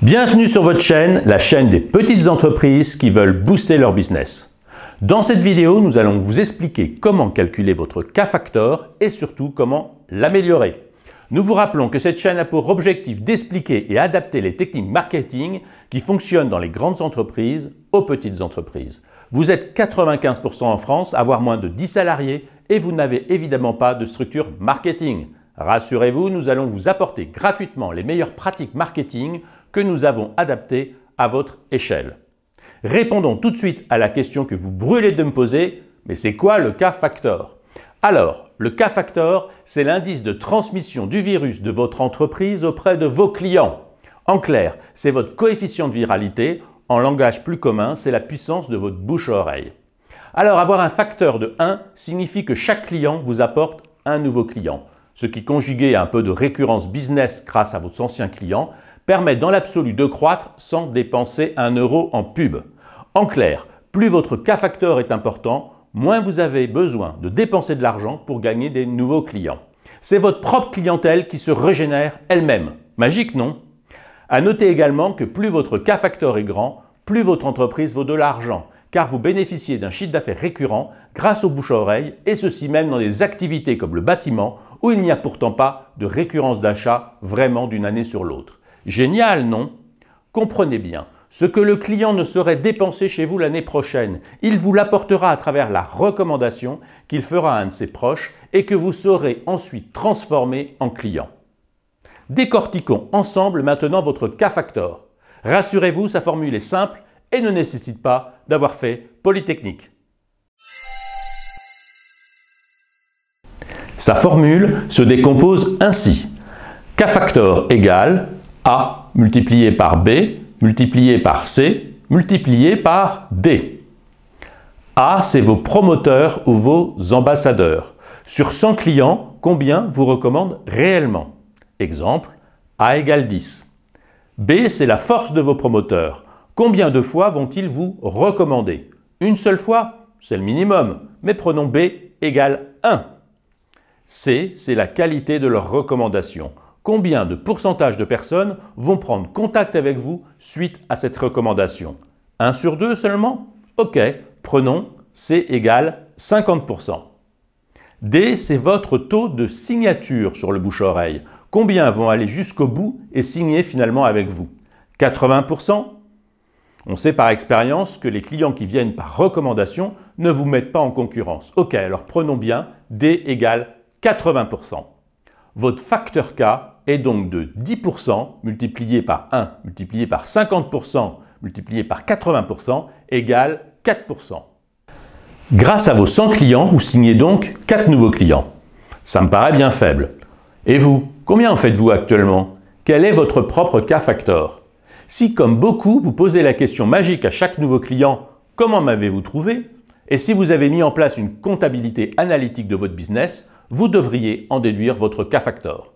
Bienvenue sur votre chaîne, la chaîne des petites entreprises qui veulent booster leur business. Dans cette vidéo, nous allons vous expliquer comment calculer votre K-factor et surtout comment l'améliorer. Nous vous rappelons que cette chaîne a pour objectif d'expliquer et adapter les techniques marketing qui fonctionnent dans les grandes entreprises aux petites entreprises. Vous êtes 95% en France avoir moins de 10 salariés et vous n'avez évidemment pas de structure marketing. Rassurez-vous, nous allons vous apporter gratuitement les meilleures pratiques marketing que nous avons adapté à votre échelle. Répondons tout de suite à la question que vous brûlez de me poser, mais c'est quoi le K-factor Alors, le K-factor, c'est l'indice de transmission du virus de votre entreprise auprès de vos clients. En clair, c'est votre coefficient de viralité, en langage plus commun, c'est la puissance de votre bouche-oreille. Alors, avoir un facteur de 1 signifie que chaque client vous apporte un nouveau client, ce qui, conjugué à un peu de récurrence business grâce à vos anciens clients, permet dans l'absolu de croître sans dépenser un euro en pub. En clair, plus votre K-factor est important, moins vous avez besoin de dépenser de l'argent pour gagner des nouveaux clients. C'est votre propre clientèle qui se régénère elle-même. Magique, non À noter également que plus votre K-factor est grand, plus votre entreprise vaut de l'argent, car vous bénéficiez d'un chiffre d'affaires récurrent grâce aux bouches à oreille, et ceci même dans des activités comme le bâtiment, où il n'y a pourtant pas de récurrence d'achat vraiment d'une année sur l'autre. Génial, non Comprenez bien, ce que le client ne saurait dépenser chez vous l'année prochaine, il vous l'apportera à travers la recommandation qu'il fera à un de ses proches et que vous saurez ensuite transformer en client. Décortiquons ensemble maintenant votre k factor. Rassurez-vous, sa formule est simple et ne nécessite pas d'avoir fait Polytechnique. Sa formule se décompose ainsi. K factor égale a multiplié par B multiplié par C multiplié par D. A, c'est vos promoteurs ou vos ambassadeurs. Sur 100 clients, combien vous recommandent réellement Exemple, A égale 10. B, c'est la force de vos promoteurs. Combien de fois vont-ils vous recommander Une seule fois C'est le minimum, mais prenons B égale 1. C, c'est la qualité de leurs recommandations combien de pourcentage de personnes vont prendre contact avec vous suite à cette recommandation 1 sur 2 seulement Ok, prenons C égale 50%. D, c'est votre taux de signature sur le bouche-oreille. Combien vont aller jusqu'au bout et signer finalement avec vous 80% On sait par expérience que les clients qui viennent par recommandation ne vous mettent pas en concurrence. Ok, alors prenons bien D égale 80%. Votre facteur K est donc de 10% multiplié par 1 multiplié par 50% multiplié par 80% égale 4%. Grâce à vos 100 clients, vous signez donc 4 nouveaux clients. Ça me paraît bien faible. Et vous, combien en faites-vous actuellement Quel est votre propre cas factor Si comme beaucoup, vous posez la question magique à chaque nouveau client « Comment m'avez-vous trouvé ?» et si vous avez mis en place une comptabilité analytique de votre business, vous devriez en déduire votre cas factor.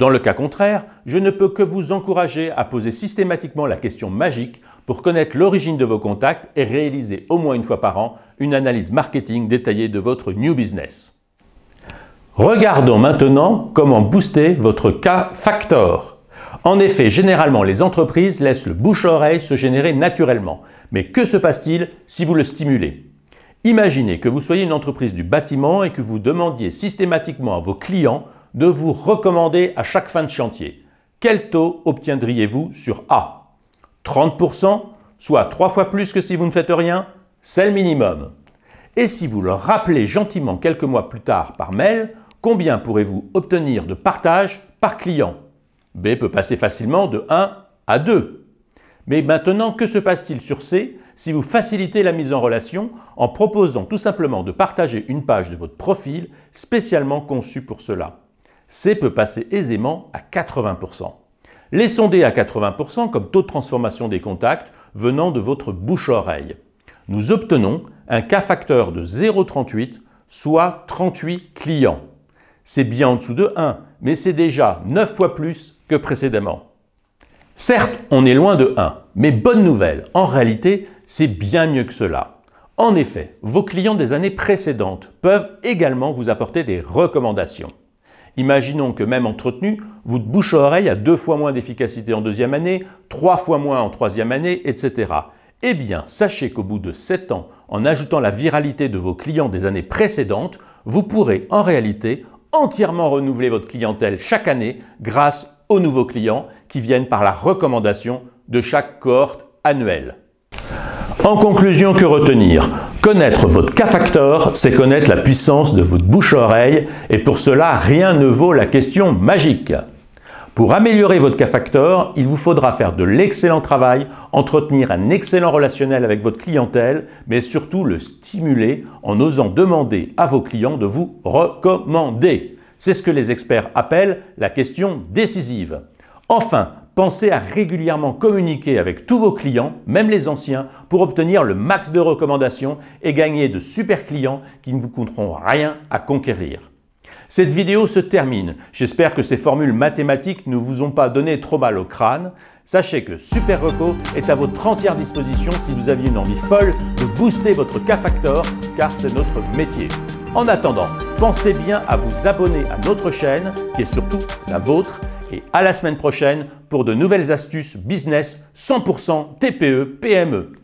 Dans le cas contraire, je ne peux que vous encourager à poser systématiquement la question magique pour connaître l'origine de vos contacts et réaliser au moins une fois par an une analyse marketing détaillée de votre new business. Regardons maintenant comment booster votre cas factor. En effet, généralement, les entreprises laissent le bouche-oreille se générer naturellement. Mais que se passe-t-il si vous le stimulez Imaginez que vous soyez une entreprise du bâtiment et que vous demandiez systématiquement à vos clients de vous recommander à chaque fin de chantier. Quel taux obtiendriez-vous sur A 30%, soit trois fois plus que si vous ne faites rien, c'est le minimum. Et si vous le rappelez gentiment quelques mois plus tard par mail, combien pourrez-vous obtenir de partage par client B peut passer facilement de 1 à 2. Mais maintenant, que se passe-t-il sur C si vous facilitez la mise en relation en proposant tout simplement de partager une page de votre profil spécialement conçue pour cela C peut passer aisément à 80%. Laissons D à 80% comme taux de transformation des contacts venant de votre bouche-oreille. Nous obtenons un cas facteur de 0,38, soit 38 clients. C'est bien en dessous de 1, mais c'est déjà 9 fois plus que précédemment. Certes, on est loin de 1, mais bonne nouvelle, en réalité, c'est bien mieux que cela. En effet, vos clients des années précédentes peuvent également vous apporter des recommandations. Imaginons que même entretenu, votre bouche à oreille a deux fois moins d'efficacité en deuxième année, trois fois moins en troisième année, etc. Eh bien, sachez qu'au bout de sept ans, en ajoutant la viralité de vos clients des années précédentes, vous pourrez en réalité entièrement renouveler votre clientèle chaque année grâce aux nouveaux clients qui viennent par la recommandation de chaque cohorte annuelle. En conclusion, que retenir Connaître votre K-factor, c'est connaître la puissance de votre bouche-oreille, et pour cela, rien ne vaut la question magique. Pour améliorer votre K-factor, il vous faudra faire de l'excellent travail, entretenir un excellent relationnel avec votre clientèle, mais surtout le stimuler en osant demander à vos clients de vous recommander. C'est ce que les experts appellent la question décisive. Enfin, pensez à régulièrement communiquer avec tous vos clients, même les anciens, pour obtenir le max de recommandations et gagner de super clients qui ne vous coûteront rien à conquérir. Cette vidéo se termine. J'espère que ces formules mathématiques ne vous ont pas donné trop mal au crâne. Sachez que Super Reco est à votre entière disposition si vous aviez une envie folle de booster votre K-Factor, car c'est notre métier. En attendant, pensez bien à vous abonner à notre chaîne, qui est surtout la vôtre, et à la semaine prochaine pour de nouvelles astuces business 100% TPE-PME.